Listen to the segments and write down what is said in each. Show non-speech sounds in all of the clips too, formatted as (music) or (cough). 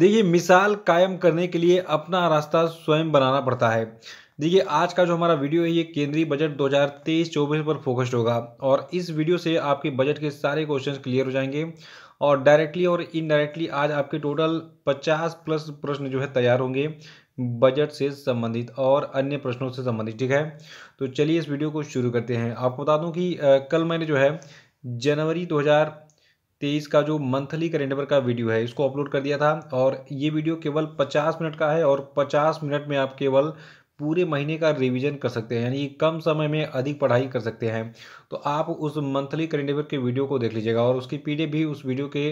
देखिए मिसाल कायम करने के लिए अपना रास्ता स्वयं बनाना पड़ता है देखिए आज का जो हमारा वीडियो है ये केंद्रीय बजट 2023-24 पर फोकस्ड होगा और इस वीडियो से आपके बजट के सारे क्वेश्चंस क्लियर हो जाएंगे और डायरेक्टली और इनडायरेक्टली आज आपके टोटल 50 प्लस प्रश्न जो है तैयार होंगे बजट से संबंधित और अन्य प्रश्नों से संबंधित ठीक है तो चलिए इस वीडियो को शुरू करते हैं आपको बता दूँ कि कल मैंने जो है जनवरी दो तेईस तो का जो मंथली कैलेंडर का वीडियो है इसको अपलोड कर दिया था और ये वीडियो केवल पचास मिनट का है और पचास मिनट में आप केवल पूरे महीने का रिवीजन कर सकते हैं यानी कम समय में अधिक पढ़ाई कर सकते हैं तो आप उस मंथली करेंट अफेयर के वीडियो को देख लीजिएगा और उसकी पी भी उस वीडियो के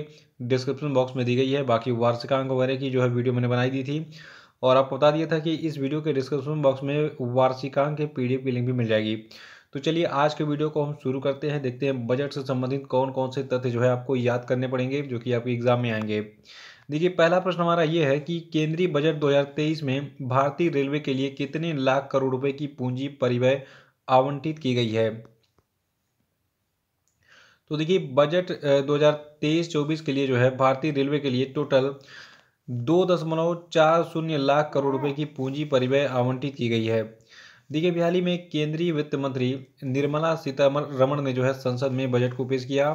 डिस्क्रिप्शन बॉक्स में दी गई है बाकी वार्षिकांक वगैरह की जो है वीडियो मैंने बनाई दी थी और आपको बता दिया था कि इस वीडियो के डिस्क्रिप्शन बॉक्स में वार्षिकांक के पी की लिंक भी मिल जाएगी तो चलिए आज के वीडियो को हम शुरू करते हैं देखते हैं बजट से संबंधित कौन कौन से तथ्य जो है आपको याद करने पड़ेंगे जो कि आपके एग्जाम में आएंगे देखिए पहला प्रश्न हमारा ये है कि केंद्रीय बजट 2023 में भारतीय रेलवे के लिए कितने लाख करोड़ रुपए की पूंजी परिवय आवंटित की गई है तो देखिए बजट 2023-24 के लिए जो है भारतीय रेलवे के लिए टोटल दो दशमलव चार शून्य लाख करोड़ रुपए की पूंजी परिवय आवंटित की गई है देखिए अभी हाल ही में केंद्रीय वित्त मंत्री निर्मला सीतारमण ने जो है संसद में बजट को पेश किया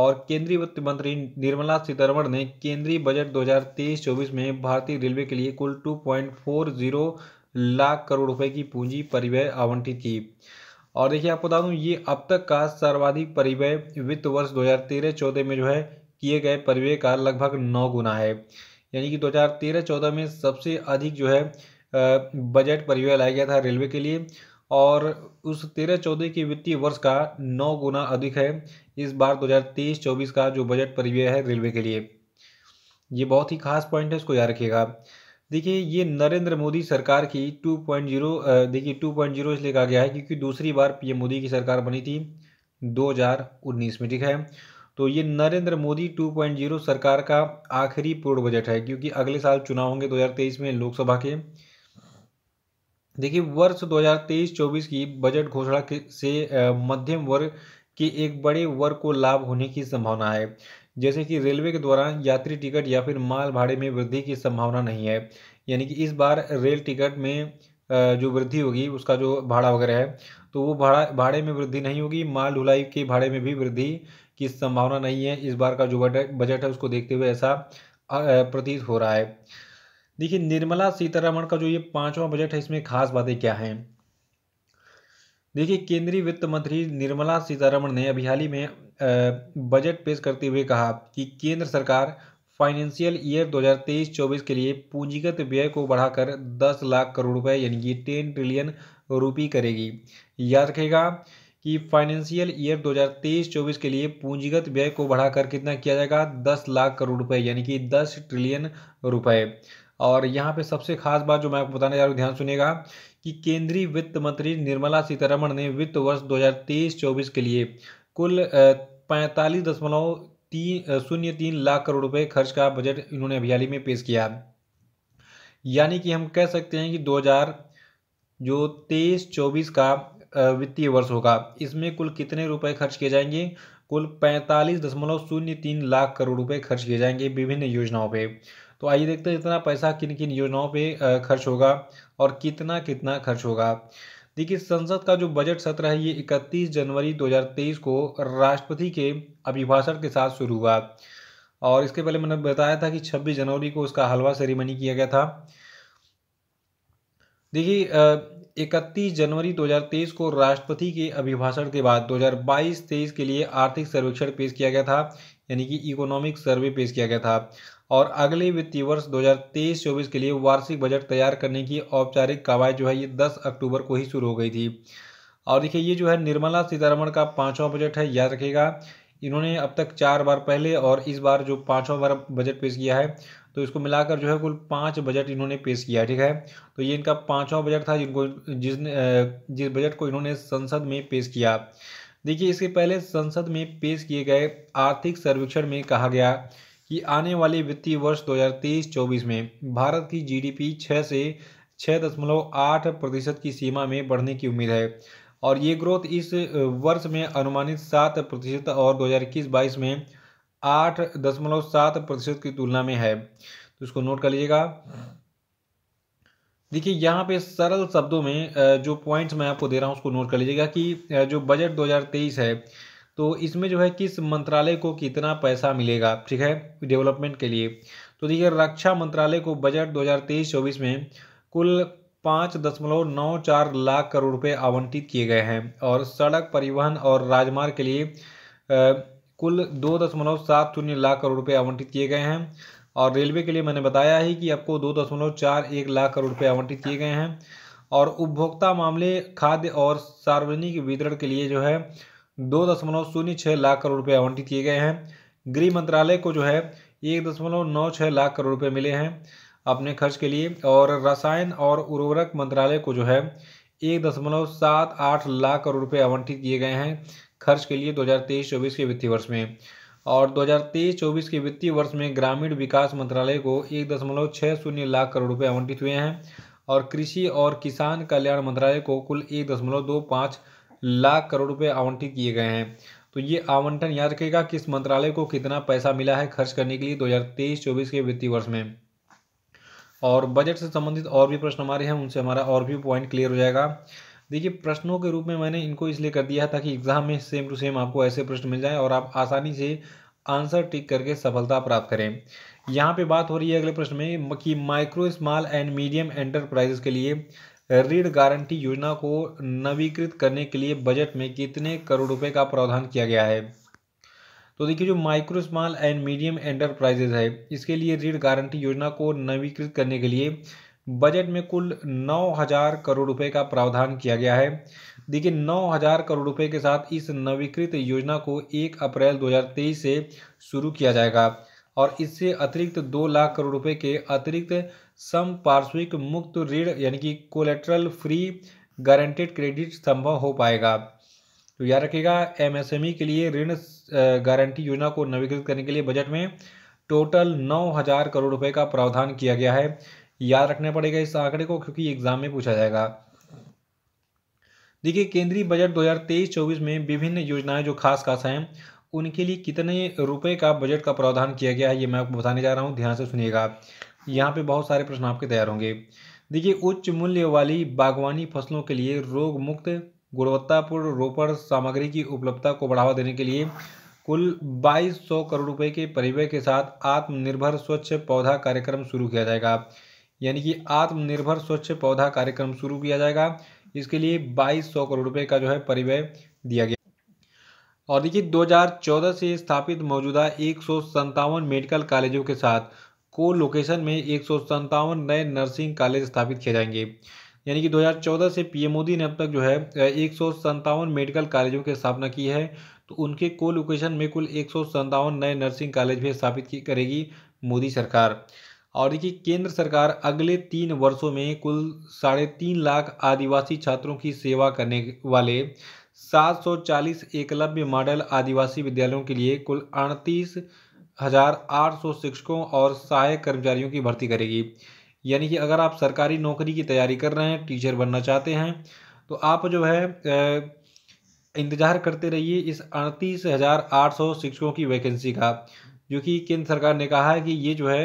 और केंद्रीय वित्त मंत्री निर्मला सीतारमण ने केंद्रीय बजट 2023-24 में भारतीय रेलवे के लिए कुल 2.40 लाख करोड़ रुपए की पूंजी परिव्यय आवंटित की और देखिए आपको बता दूं ये अब तक का सर्वाधिक परिव्यय वित्त वर्ष 2013-14 में जो है किए गए परिव्यय का लगभग नौ गुना है यानी कि 2013-14 में सबसे अधिक जो है बजट परिवय लाया गया था रेलवे के लिए और उस तेरह चौदह के वित्तीय वर्ष का नौ गुना अधिक है इस बार 2023-24 का जो बजट परिव्यय है रेलवे के लिए ये बहुत ही खास पॉइंट है इसको याद रखिएगा देखिए ये नरेंद्र मोदी सरकार की 2.0 देखिए 2.0 इसलिए कहा गया है क्योंकि दूसरी बार पीएम मोदी की सरकार बनी थी 2019 में ठीक है तो ये नरेंद्र मोदी 2.0 सरकार का आखिरी पूर्ण बजट है क्योंकि अगले साल चुनाव होंगे 2023 में लोकसभा के देखिए वर्ष 2023-24 की बजट घोषणा से मध्यम वर्ग के एक बड़े वर्ग को लाभ होने की संभावना है जैसे कि रेलवे के दौरान यात्री टिकट या फिर माल भाड़े में वृद्धि की संभावना नहीं है यानी कि इस बार रेल टिकट में जो वृद्धि होगी उसका जो भाड़ा वगैरह है तो वो भाड़ा भाड़े में वृद्धि नहीं होगी माल ढुलाई के भाड़े में भी वृद्धि की संभावना नहीं है इस बार का जो बजट है उसको देखते हुए ऐसा प्रतीत हो रहा है देखिए निर्मला सीतारमण का जो ये पांचवा बजट है इसमें खास बातें क्या हैं देखिए केंद्रीय वित्त मंत्री निर्मला सीतारमण ने अभी हाल ही में बजट पेश करते हुए कहा कि केंद्र सरकार फाइनेंशियल ईयर 2023-24 के लिए पूंजीगत व्यय को बढ़ाकर 10 लाख करोड़ रुपए यानी कि 10 ट्रिलियन रुपी करेगी याद रखेगा कि फाइनेंशियल ईयर 2023-24 के लिए पूंजीगत व्यय को बढ़ाकर कितना किया जाएगा 10 लाख करोड़ रुपए यानी कि 10 ट्रिलियन रुपए और यहाँ पे सबसे खास बात जो मैं आपको बताने जा रहा हूँ ध्यान सुनेगा कि केंद्रीय वित्त मंत्री निर्मला सीतारमण ने वित्त वर्ष 2023-24 के लिए कुल पैंतालीस दशमलव तीन शून्य तीन लाख करोड़ रुपए खर्च का बजट इन्होंने अभियाली में पेश किया यानी कि हम कह सकते हैं कि दो जो तेईस चौबीस का वित्तीय वर्ष होगा इसमें कुल कितने रुपए खर्च किए जाएंगे कुल पैंतालीस दशमलव शून्य तीन लाख करोड़ रुपए खर्च किए जाएंगे विभिन्न योजनाओं पर तो आइए देखते हैं इतना पैसा किन किन योजनाओं पर खर्च होगा और कितना कितना खर्च होगा देखिए संसद का जो बजट सत्र है ये 31 जनवरी 2023 को राष्ट्रपति के अभिभाषण के साथ शुरू हुआ और इसके पहले मैंने बताया था कि 26 जनवरी को उसका हलवा सेरेमनी किया गया था देखिए इकतीस जनवरी 2023 को राष्ट्रपति के अभिभाषण के बाद 2022-23 के लिए आर्थिक सर्वेक्षण पेश किया गया था यानी कि इकोनॉमिक सर्वे पेश किया गया था और अगले वित्तीय वर्ष 2023-24 के लिए वार्षिक बजट तैयार करने की औपचारिक कार्रवाई जो है ये 10 अक्टूबर को ही शुरू हो गई थी और देखिए ये जो है निर्मला सीतारमण का पाँचवा बजट है याद रखेगा इन्होंने अब तक चार बार पहले और इस बार जो पाँचवा बार बजट पेश किया है तो इसको मिलाकर जो है कुल पाँच बजट इन्होंने पेश किया है ठीक है तो ये इनका पाँचवा बजट था जिनको जिसने जिस बजट को इन्होंने संसद में पेश किया देखिए इसके पहले संसद में पेश किए गए आर्थिक सर्वेक्षण में कहा गया कि आने वाले वित्तीय वर्ष 2023-24 में भारत की जीडीपी 6 से 6.8 प्रतिशत की सीमा में बढ़ने की उम्मीद है और ये ग्रोथ इस वर्ष में अनुमानित सात प्रतिशत और 2021-22 में आठ दशमलव सात प्रतिशत की तुलना में है तो इसको नोट कर लीजिएगा देखिए यहाँ पे सरल शब्दों में जो पॉइंट्स मैं आपको दे रहा हूँ उसको नोट कर लीजिएगा कि जो बजट 2023 है तो इसमें जो है किस मंत्रालय को कितना पैसा मिलेगा ठीक है डेवलपमेंट के लिए तो देखिए रक्षा मंत्रालय को बजट 2023-24 में कुल पाँच दशमलव नौ चार लाख करोड़ रुपए आवंटित किए गए हैं और सड़क परिवहन और राजमार्ग के लिए आ, कुल दो दशमलव सात शून्य लाख करोड़ रुपए आवंटित किए गए हैं और रेलवे के लिए मैंने बताया ही कि आपको दो दशमलव चार एक लाख करोड़ रुपए आवंटित किए गए हैं और उपभोक्ता मामले खाद्य और सार्वजनिक वितरण के लिए जो है दो दशमलव शून्य छः लाख करोड़ रुपये आवंटित किए गए हैं गृह मंत्रालय को जो है एक दशमलव नौ छः लाख करोड़ रुपये मिले हैं अपने खर्च के लिए और रसायन और उर्वरक मंत्रालय को जो है एक दशमलव सात आठ लाख करोड़ रुपये आवंटित किए गए हैं खर्च के लिए दो हजार तेईस चौबीस के वित्तीय वर्ष में और दो हजार तेईस चौबीस के वित्तीय वर्ष में ग्रामीण विकास मंत्रालय को एक दशमलव छः शून्य लाख करोड़ रुपये आवंटित हुए हैं और कृषि और किसान कल्याण मंत्रालय को कुल एक दशमलव दो पाँच लाख करोड़ रुपए आवंटित किए गए हैं तो ये आवंटन याद रखेगा किस मंत्रालय को कितना पैसा मिला है खर्च करने के लिए 2023-24 के वित्तीय वर्ष में और बजट से संबंधित और भी प्रश्न हमारे हैं उनसे हमारा और भी पॉइंट क्लियर हो जाएगा देखिए प्रश्नों के रूप में मैंने इनको इसलिए कर दिया है ताकि एग्जाम में सेम टू सेम आपको ऐसे प्रश्न मिल जाए और आप आसानी से आंसर टिक करके सफलता प्राप्त करें यहाँ पे बात हो रही है अगले प्रश्न में कि micro small and medium enterprises के लिए ऋण गारंटी योजना को नवीकृत करने के लिए बजट में कितने करोड़ रुपए का प्रावधान किया गया है तो देखिए जो micro small and medium enterprises है इसके लिए ऋण गारंटी योजना को नवीकृत करने के लिए बजट में कुल नौ हज़ार करोड़ रुपए का प्रावधान किया गया है देखिए नौ हज़ार करोड़ रुपए के साथ इस नवीकृत योजना को एक अप्रैल 2023 से शुरू किया जाएगा और इससे अतिरिक्त दो लाख करोड़ रुपए के अतिरिक्त सम पार्श्विक मुक्त ऋण यानी कि कोलेट्रल फ्री गारंटेड क्रेडिट संभव हो पाएगा तो याद रखिएगा एमएसएमई e के लिए ऋण गारंटी योजना को नवीकृत करने के लिए बजट में टोटल नौ हज़ार करोड़ रुपए का प्रावधान किया गया है याद रखना पड़ेगा इस आंकड़े को क्योंकि एग्जाम में पूछा जाएगा देखिए केंद्रीय बजट 2023-24 में विभिन्न योजनाएं जो खास खास हैं उनके लिए कितने रुपए का बजट का प्रावधान किया गया है ये मैं आपको बताने जा रहा हूँ ध्यान से सुनिएगा यहाँ पे बहुत सारे प्रश्न आपके तैयार होंगे देखिए उच्च मूल्य वाली बागवानी फसलों के लिए रोग मुक्त गुणवत्तापूर्ण रोपण सामग्री की उपलब्धता को बढ़ावा देने के लिए कुल 2200 करोड़ रुपए के परिवय के साथ आत्मनिर्भर स्वच्छ पौधा कार्यक्रम शुरू किया जाएगा यानी कि आत्मनिर्भर स्वच्छ पौधा कार्यक्रम शुरू किया जाएगा इसके लिए 2200 करोड़ रुपए का जो है परिवय दिया गया और देखिए 2014 से स्थापित मौजूदा एक मेडिकल कॉलेजों के साथ को लोकेशन में एक नए नर्सिंग कॉलेज स्थापित किए जाएंगे यानी कि 2014 से पीएम मोदी ने अब तक जो है एक मेडिकल कॉलेजों की स्थापना की है तो उनके को लोकेशन में कुल एक नए नर्सिंग कॉलेज भी स्थापित की करेगी मोदी सरकार और देखिए केंद्र सरकार अगले तीन वर्षों में कुल साढ़े तीन लाख आदिवासी छात्रों की सेवा करने वाले 740 एकलव्य मॉडल आदिवासी विद्यालयों के लिए कुल अड़तीस हज़ार आठ सौ शिक्षकों और सहायक कर्मचारियों की भर्ती करेगी यानी कि अगर आप सरकारी नौकरी की तैयारी कर रहे हैं टीचर बनना चाहते हैं तो आप जो है इंतज़ार करते रहिए इस अड़तीस हज़ार आठ सौ शिक्षकों की वैकेंसी का जो कि केंद्र सरकार ने कहा है कि ये जो है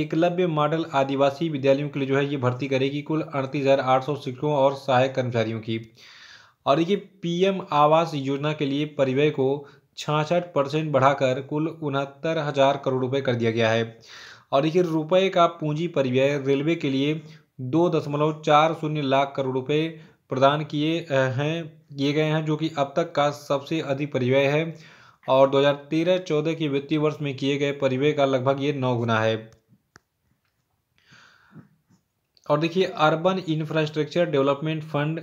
एकलव्य मॉडल आदिवासी विद्यालयों के लिए जो है ये भर्ती करेगी कुल अड़तीस हज़ार आठ सौ शिक्षकों और सहायक कर्मचारियों की और ये पीएम आवास योजना के लिए परिवय को छाछठ परसेंट बढ़ाकर कुल उनहत्तर हज़ार करोड़ रुपए कर दिया गया है और देखिए रुपए का पूंजी परिव्यय रेलवे के लिए दो दशमलव चार शून्य लाख करोड़ रुपए प्रदान किए हैं किए गए हैं जो कि अब तक का सबसे अधिक परिव्यय है और 2013-14 के वित्तीय वर्ष में किए गए परिव्यय का लगभग ये नौ गुना है और देखिए अर्बन इंफ्रास्ट्रक्चर डेवलपमेंट फंड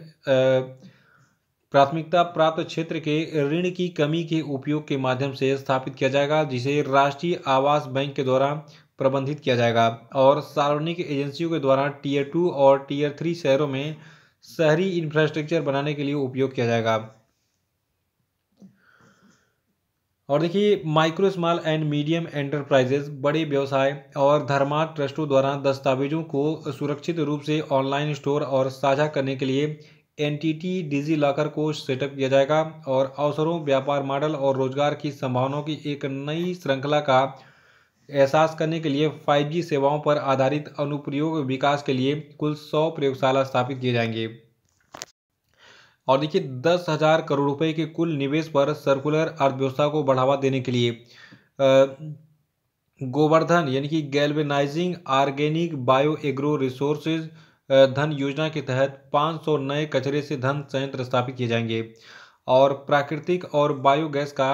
प्राथमिकता प्राप्त क्षेत्र के ऋण की कमी के उपयोग के माध्यम से स्थापित किया जाएगा जिसे राष्ट्रीय आवास बैंक के द्वारा प्रबंधित किया जाएगा और सार्वजनिक एजेंसियों के द्वारा टीयर टू और टीयर थ्री शहरों में शहरी इंफ्रास्ट्रक्चर बनाने के लिए उपयोग किया जाएगा और देखिए micro small and medium enterprises बड़े व्यवसाय और धर्मार्थ ट्रस्टों द्वारा दस्तावेजों को सुरक्षित रूप से ऑनलाइन स्टोर और साझा करने के लिए एनटीटी डिजी लॉकर को सेटअप किया जाएगा और अवसरों व्यापार मॉडल और रोजगार की संभावनाओं की एक नई श्रृंखला का एहसास करने के लिए 5G सेवाओं पर आधारित अनुप्रयोग विकास के लिए कुल 100 प्रयोगशाला स्थापित किए जाएंगे और देखिए दस हज़ार करोड़ रुपए के कुल निवेश पर सर्कुलर अर्थव्यवस्था को बढ़ावा देने के लिए गोवर्धन यानी कि galvanising organic bio agro resources धन योजना के तहत 500 नए कचरे से धन संयंत्र स्थापित किए जाएंगे और प्राकृतिक और बायोगैस का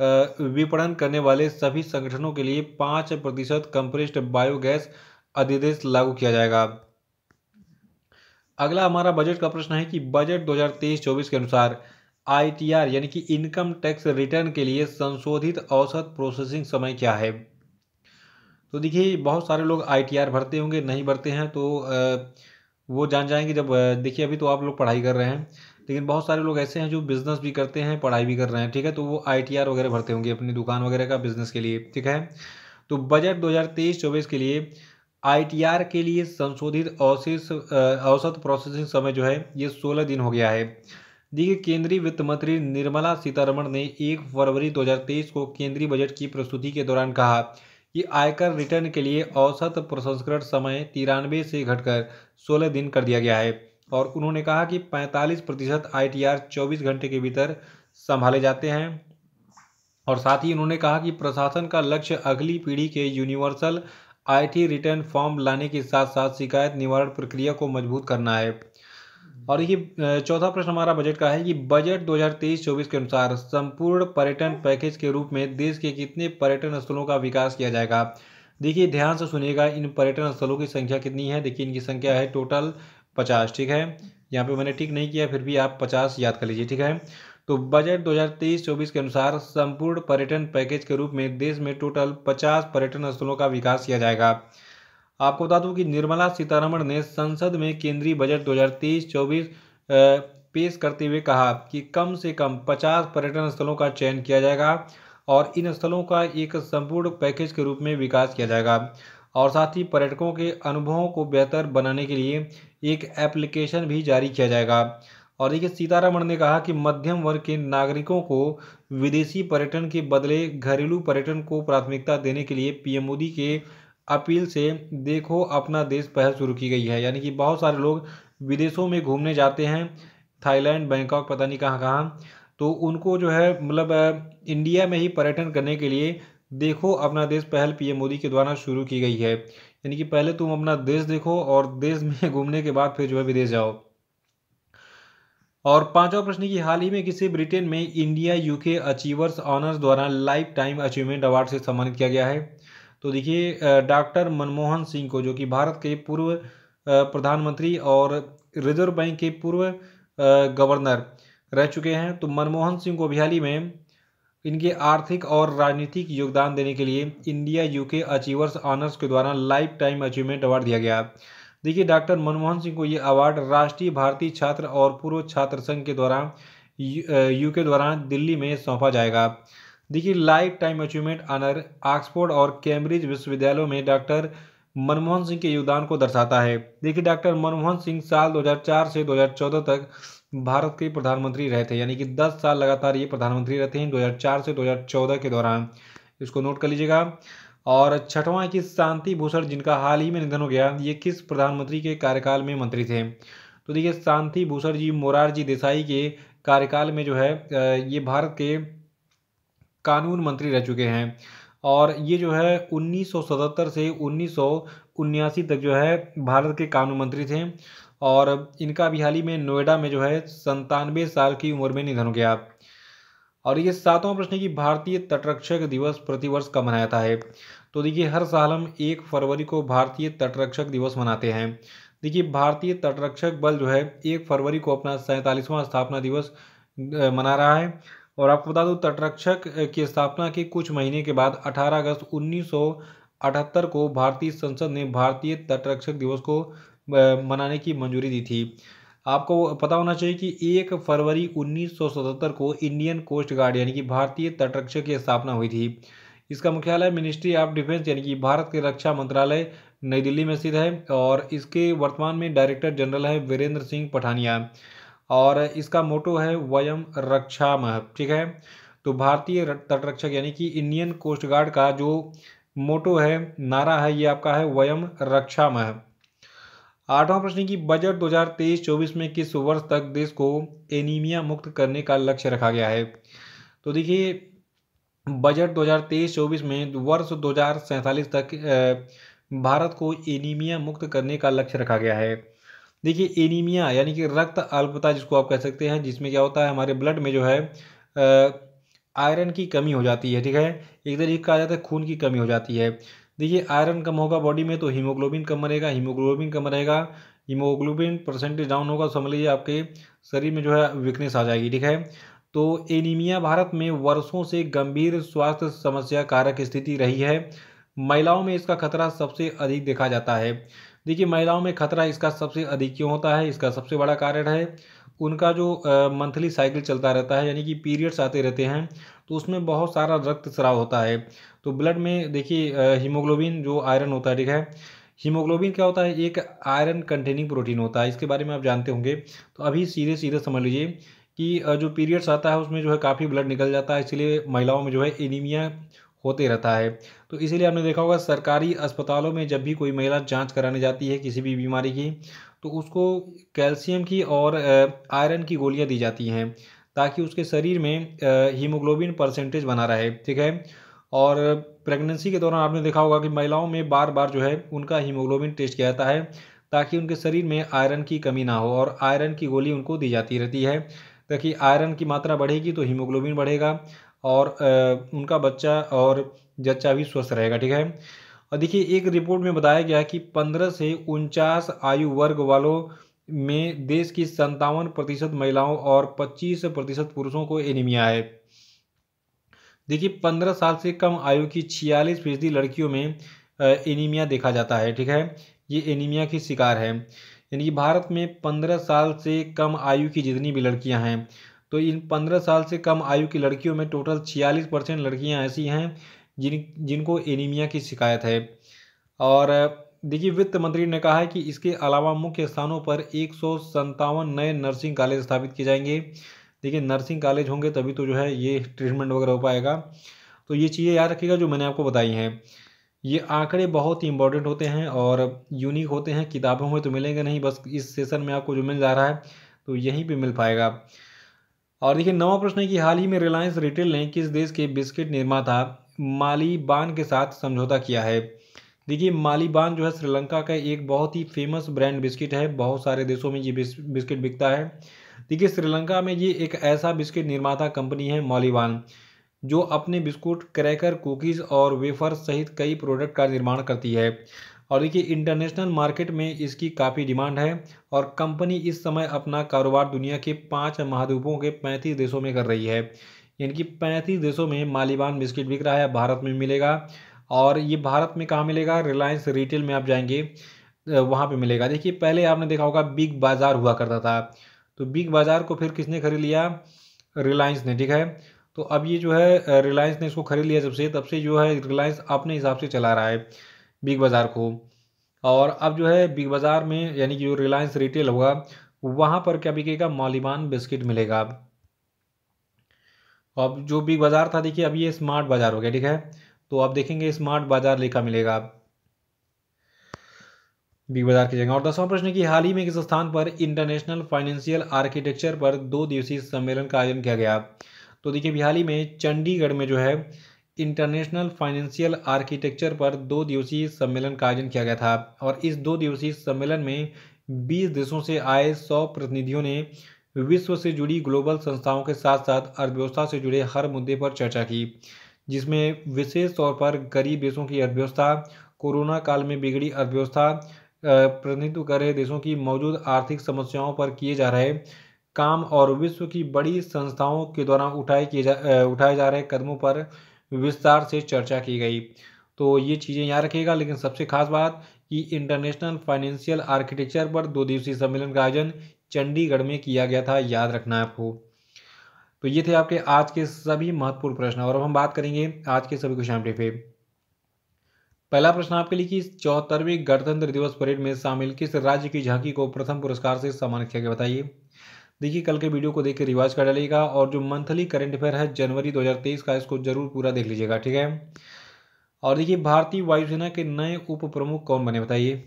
विपणन करने वाले सभी संगठनों के लिए पाँच प्रतिशत कंप्रेस्ड बायोगैस अधिदेश लागू किया जाएगा अगला हमारा बजट का प्रश्न है कि बजट 2023-24 के अनुसार आईटीआर यानी कि इनकम टैक्स रिटर्न के लिए संशोधित औसत प्रोसेसिंग समय क्या है तो देखिए बहुत सारे लोग आई भरते होंगे नहीं भरते हैं तो वो जान जाएंगे जब देखिए अभी तो आप लोग पढ़ाई कर रहे हैं लेकिन बहुत सारे लोग ऐसे हैं जो बिज़नेस भी करते हैं पढ़ाई भी कर रहे हैं ठीक है तो वो आई वगैरह भरते होंगे अपनी दुकान वगैरह का बिज़नेस के लिए ठीक है तो बजट तेईस चौबीस के लिए आर के लिए संशोधित अवशेष औसत प्रोसेसिंग समय जो है ये सोलह दिन हो गया है देखिए केंद्रीय वित्त मंत्री निर्मला सीतारमण ने एक फरवरी 2023 को केंद्रीय बजट की प्रस्तुति के दौरान कहा कि आयकर रिटर्न के लिए औसत प्रसंस्करण समय तिरानवे से घटकर 16 दिन कर दिया गया है और उन्होंने कहा कि 45 प्रतिशत आई टी आर चौबीस घंटे के भीतर संभाले जाते हैं और साथ ही उन्होंने कहा कि प्रशासन का लक्ष्य अगली पीढ़ी के यूनिवर्सल आईटी रिटर्न फॉर्म लाने के साथ साथ शिकायत निवारण प्रक्रिया को मजबूत करना है और देखिए चौथा प्रश्न हमारा बजट का है कि बजट 2023-24 के अनुसार संपूर्ण पर्यटन पैकेज के रूप में देश के कितने पर्यटन स्थलों का विकास किया जाएगा देखिए ध्यान से सुनिएगा इन पर्यटन स्थलों की संख्या कितनी है देखिए इनकी संख्या है टोटल पचास ठीक है यहाँ पे मैंने ठीक नहीं किया फिर भी आप पचास याद कर लीजिए ठीक है तो बजट दो हज़ार के अनुसार संपूर्ण पर्यटन पैकेज के रूप में देश में टोटल पचास पर्यटन स्थलों का विकास किया जाएगा आपको बता दूं कि निर्मला सीतारमण ने संसद में केंद्रीय बजट 2023-24 पेश करते हुए कहा कि कम से कम 50 पर्यटन स्थलों का चयन किया जाएगा और इन स्थलों का एक संपूर्ण पैकेज के रूप में विकास किया जाएगा और साथ ही पर्यटकों के अनुभवों को बेहतर बनाने के लिए एक एप्लीकेशन भी जारी किया जाएगा और देखिए सीतारमण ने कहा कि मध्यम वर्ग के नागरिकों को विदेशी पर्यटन के बदले घरेलू पर्यटन को प्राथमिकता देने के लिए पीएम मोदी के अपील से देखो अपना देश पहल शुरू की गई है यानी कि बहुत सारे लोग विदेशों में घूमने जाते हैं थाईलैंड बैंकॉक पता नहीं कहाँ कहाँ तो उनको जो है मतलब इंडिया में ही पर्यटन करने के लिए देखो अपना देश पहल पीएम मोदी के द्वारा शुरू की गई है यानी कि पहले तुम अपना देश देखो और देश में (laughs) घूमने के बाद फिर जो है विदेश जाओ और पांचवा प्रश्न की हाल ही में किसे ब्रिटेन में इंडिया यूके अचीवर्स ऑनर्स द्वारा लाइफ टाइम अचीवमेंट अवार्ड से सम्मानित किया गया है तो देखिए डॉक्टर मनमोहन सिंह को जो कि भारत के पूर्व प्रधानमंत्री और रिजर्व बैंक के पूर्व गवर्नर रह चुके हैं तो मनमोहन सिंह को बिहाली में इनके आर्थिक और राजनीतिक योगदान देने के लिए इंडिया यूके अचीवर्स ऑनर्स के द्वारा लाइफ टाइम अचीवमेंट अवार्ड दिया गया देखिए डॉक्टर मनमोहन सिंह को ये अवार्ड राष्ट्रीय भारतीय छात्र और पूर्व छात्र संघ के द्वारा यूके द्वारा दिल्ली में सौंपा जाएगा देखिए lifetime achievement honour Oxford और कैम्ब्रिज विश्वविद्यालयों में डॉक्टर मनमोहन सिंह के योगदान को दर्शाता है देखिए डॉक्टर मनमोहन सिंह साल 2004 से 2014 तक भारत के प्रधानमंत्री रहे थे यानी कि 10 साल लगातार ये प्रधानमंत्री रहते हैं 2004 से 2014 के दौरान इसको नोट कर लीजिएगा और छठवां है कि शांति भूषण जिनका हाल ही में निधन हो गया ये किस प्रधानमंत्री के कार्यकाल में मंत्री थे तो देखिए शांति भूषण जी मोरारजी देसाई के कार्यकाल में जो है ये भारत के कानून मंत्री रह चुके हैं और ये जो है 1977 से उन्नीस तक जो है भारत के कानून मंत्री थे और इनका अभी हाल ही में नोएडा में जो है संतानवे साल की उम्र में निधन हो गया और ये सातवां प्रश्न है कि भारतीय तटरक्षक दिवस प्रतिवर्ष कब मनाया जाता है तो देखिए हर साल हम एक फरवरी को भारतीय तटरक्षक दिवस मनाते हैं देखिए भारतीय तटरक्षक बल जो है एक फरवरी को अपना सैंतालीसवां स्थापना दिवस मना रहा है और आपको बता दूं तटरक्षक की स्थापना के कुछ महीने के बाद 18 अगस्त 1978 को भारतीय संसद ने भारतीय तटरक्षक दिवस को मनाने की मंजूरी दी थी आपको पता होना चाहिए कि एक फरवरी 1977 को इंडियन कोस्ट गार्ड यानी कि भारतीय तटरक्षक की स्थापना हुई थी इसका मुख्यालय मिनिस्ट्री ऑफ डिफेंस यानी कि भारत के रक्षा मंत्रालय नई दिल्ली में स्थित है और इसके वर्तमान में डायरेक्टर जनरल है वीरेंद्र सिंह पठानिया और इसका मोटो है वयम रक्षा मह ठीक है तो भारतीय तटरक्षक यानी कि इंडियन कोस्ट गार्ड का जो मोटो है नारा है ये आपका है वयम रक्षा मह आठवां प्रश्न की बजट 2023-24 में किस वर्ष तक देश को एनीमिया मुक्त करने का लक्ष्य रखा गया है तो देखिए बजट 2023-24 में वर्ष दो तक भारत को एनीमिया मुक्त करने का लक्ष्य रखा गया है देखिए एनीमिया यानी कि रक्त अल्पता जिसको आप कह सकते हैं जिसमें क्या होता है हमारे ब्लड में जो है आयरन की कमी हो जाती है ठीक है एक तरीके कहा जाता है खून की कमी हो जाती है देखिए आयरन कम होगा बॉडी में तो हीमोग्लोबिन कम रहेगा हीमोग्लोबिन कम रहेगा हीमोग्लोबिन परसेंटेज डाउन होगा तो समझ लीजिए आपके शरीर में जो है वीकनेस आ जाएगी ठीक है तो एनीमिया भारत में वर्षों से गंभीर स्वास्थ्य समस्या कारक स्थिति रही है महिलाओं में इसका खतरा सबसे अधिक देखा जाता है देखिए महिलाओं में खतरा इसका सबसे अधिक क्यों होता है इसका सबसे बड़ा कारण है उनका जो मंथली साइकिल चलता रहता है यानी कि पीरियड्स आते रहते हैं तो उसमें बहुत सारा रक्त स्राव होता है तो ब्लड में देखिए हीमोग्लोबिन जो आयरन होता है ठीक है हीमोग्लोबिन क्या होता है एक आयरन कंटेनिंग प्रोटीन होता है इसके बारे में आप जानते होंगे तो अभी सीधे सीधे समझ लीजिए कि जो पीरियड्स आता है उसमें जो है काफ़ी ब्लड निकल जाता है इसलिए महिलाओं में जो है एनीमिया होते रहता है तो इसीलिए आपने देखा होगा सरकारी अस्पतालों में जब भी कोई महिला जांच कराने जाती है किसी भी बीमारी की तो उसको कैल्शियम की और आयरन की गोलियां दी जाती हैं ताकि उसके शरीर में हीमोग्लोबिन परसेंटेज बना रहे ठीक है और प्रेगनेंसी के दौरान आपने देखा होगा कि महिलाओं में बार बार जो है उनका हीमोग्लोबिन टेस्ट किया जाता है ताकि उनके शरीर में आयरन की कमी ना हो और आयरन की गोली उनको दी जाती रहती है ताकि आयरन की मात्रा बढ़ेगी तो हीमोग्लोबिन बढ़ेगा और उनका बच्चा और जच्चा भी स्वस्थ रहेगा ठीक है और देखिए एक रिपोर्ट में बताया गया है कि पंद्रह से उनचास आयु वर्ग वालों में देश की संतावन प्रतिशत महिलाओं और पच्चीस प्रतिशत पुरुषों को एनीमिया है देखिए पंद्रह साल से कम आयु की छियालीस फीसदी लड़कियों में एनीमिया देखा जाता है ठीक है ये एनीमिया की शिकार है यानी कि भारत में पंद्रह साल से कम आयु की जितनी भी लड़कियां हैं तो इन पंद्रह साल से कम आयु की लड़कियों में टोटल छियालीस परसेंट लड़कियाँ ऐसी हैं जिन जिनको एनीमिया की शिकायत है और देखिए वित्त मंत्री ने कहा है कि इसके अलावा मुख्य स्थानों पर एक नए नर्सिंग कॉलेज स्थापित किए जाएंगे देखिए नर्सिंग कॉलेज होंगे तभी तो जो है ये ट्रीटमेंट वगैरह हो पाएगा तो ये चीज़ें याद रखिएगा जो मैंने आपको बताई हैं ये आंकड़े बहुत ही इंपॉर्टेंट होते हैं और यूनिक होते हैं किताबों में तो मिलेंगे नहीं बस इस सेशन में आपको जो मिल जा रहा है तो यहीं पर मिल पाएगा और देखिए नवा प्रश्न है कि हाल ही में रिलायंस रिटेल ने किस देश के बिस्किट निर्माता मालीबान के साथ समझौता किया है देखिए मालीबान जो है श्रीलंका का एक बहुत ही फेमस ब्रांड बिस्किट है बहुत सारे देशों में ये बिस्किट बिकता है देखिए श्रीलंका में ये एक ऐसा बिस्किट निर्माता कंपनी है मालीबान जो अपने बिस्कुट क्रैकर कुकीज़ और वेफर सहित कई प्रोडक्ट का निर्माण करती है और देखिए इंटरनेशनल मार्केट में इसकी काफ़ी डिमांड है और कंपनी इस समय अपना कारोबार दुनिया के पाँच महाद्वीपों के पैंतीस देशों में कर रही है यानी कि पैंतीस देशों में मालिबान बिस्किट बिक रहा है भारत में मिलेगा और ये भारत में कहाँ मिलेगा रिलायंस रिटेल में आप जाएंगे वहाँ पे मिलेगा देखिए पहले आपने देखा होगा बिग बाज़ार हुआ करता था तो बिग बाज़ार को फिर किसने खरीद लिया रिलायंस ने ठीक है तो अब ये जो है रिलायंस ने इसको खरीद लिया जब से तब से जो है रिलायंस अपने हिसाब से चला रहा है बिग बाज़ार को और अब जो है बिग बाज़ार में यानी कि जो रिलायंस रिटेल होगा वहाँ पर क्या बिकेगा मालिबान बिस्किट मिलेगा अब अब जो बिग बाज़ार था देखिए अब ये स्मार्ट बाज़ार हो गया ठीक है तो आप देखेंगे स्मार्ट बाज़ार लिखा मिलेगा अब बिग बाजार की जगह और दसवां प्रश्न की हाल ही में किस स्थान पर इंटरनेशनल फाइनेंशियल आर्किटेक्चर पर दो दिवसीय सम्मेलन का आयोजन किया गया तो देखिए बिहाली में चंडीगढ़ में जो है इंटरनेशनल फाइनेंशियल आर्किटेक्चर पर दो दिवसीय सम्मेलन का आयोजन किया गया था और इस दो दिवसीय सम्मेलन में 20 देशों से आए 100 प्रतिनिधियों ने विश्व से जुड़ी ग्लोबल संस्थाओं के साथ साथ अर्थव्यवस्था से जुड़े हर मुद्दे पर चर्चा की जिसमें विशेष तौर पर गरीब देशों की अर्थव्यवस्था कोरोना काल में बिगड़ी अर्थव्यवस्था प्रतिनिधित्व कर रहे देशों की मौजूद आर्थिक समस्याओं पर किए जा रहे काम और विश्व की बड़ी संस्थाओं के द्वारा उठाए किए जा उठाए जा रहे कदमों पर विस्तार से चर्चा की गई तो ये चीज़ें यहाँ रखिएगा लेकिन सबसे खास बात कि इंटरनेशनल फाइनेंशियल आर्किटेक्चर पर दो दिवसीय सम्मेलन का आयोजन चंडीगढ़ में किया गया था याद रखना है आपको तो ये थे आपके आज के सभी महत्वपूर्ण प्रश्न और अब हम बात करेंगे आज के सभी क्वेश्चन पे पहला प्रश्न आपके लिए कि चौहत्तरवीं गणतंत्र दिवस परेड में शामिल किस राज्य की झांकी को प्रथम पुरस्कार से सम्मानित किया गया बताइए देखिए कल के वीडियो को देख के रिवाइज कर डालिएगा और जो मंथली करंट अफेयर है जनवरी 2023 का इसको जरूर पूरा देख लीजिएगा ठीक है और देखिए भारतीय वायुसेना के नए उप प्रमुख कौन बने बताइए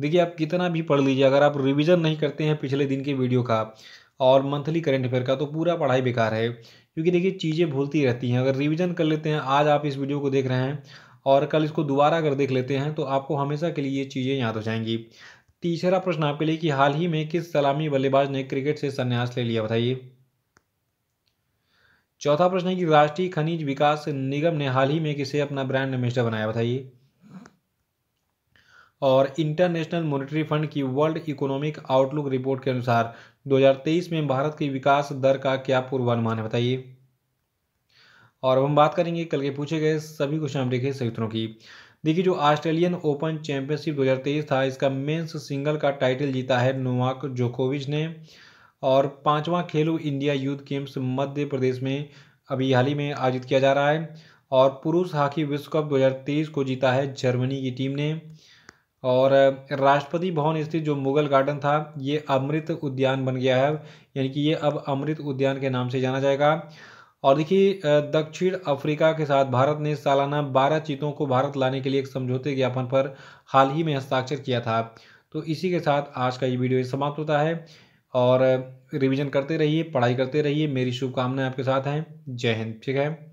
देखिए आप कितना भी पढ़ लीजिए अगर आप रिविज़न नहीं करते हैं पिछले दिन के वीडियो का और मंथली करंट अफेयर का तो पूरा पढ़ाई बेकार है क्योंकि देखिए चीज़ें भूलती रहती हैं अगर रिविज़न कर लेते हैं आज आप इस वीडियो को देख रहे हैं और कल इसको दोबारा अगर देख लेते हैं तो आपको हमेशा के लिए ये चीज़ें याद हो जाएंगी तीसरा प्रश्न आपके लिए कि हाल ही में किस सलामी बल्लेबाज ने क्रिकेट से संन्यास ले लिया बताइए चौथा प्रश्न है कि राष्ट्रीय खनिज विकास निगम ने हाल ही में किसे अपना ब्रांड एम्बेसडर बनाया बताइए और इंटरनेशनल मॉनेटरी फंड की वर्ल्ड इकोनॉमिक आउटलुक रिपोर्ट के अनुसार 2023 में भारत की विकास दर का क्या पूर्वानुमान है बताइए और हम बात करेंगे कल के पूछे गए सभी क्वेश्चन हम देखें सही उत्तरों की देखिए जो ऑस्ट्रेलियन ओपन चैंपियनशिप 2023 था इसका मेंस सिंगल का टाइटल जीता है नोवाक जोकोविच ने और पांचवा Khelo India Youth Games Madhya Pradesh में अभी हाल ही में आयोजित किया जा रहा है और पुरुष हॉकी विश्व कप 2023 को जीता है जर्मनी की टीम ने और राष्ट्रपति भवन स्थित जो मुगल गार्डन था ये अमृत उद्यान बन गया है यानी कि ये अब अमृत उद्यान के नाम से जाना जाएगा और देखिए दक्षिण अफ्रीका के साथ भारत ने सालाना बारह चीतों को भारत लाने के लिए एक समझौते ज्ञापन पर हाल ही में हस्ताक्षर किया था तो इसी के साथ आज का ये वीडियो समाप्त होता है और रिवीजन करते रहिए पढ़ाई करते रहिए मेरी शुभकामनाएं आपके साथ हैं जय हिंद ठीक है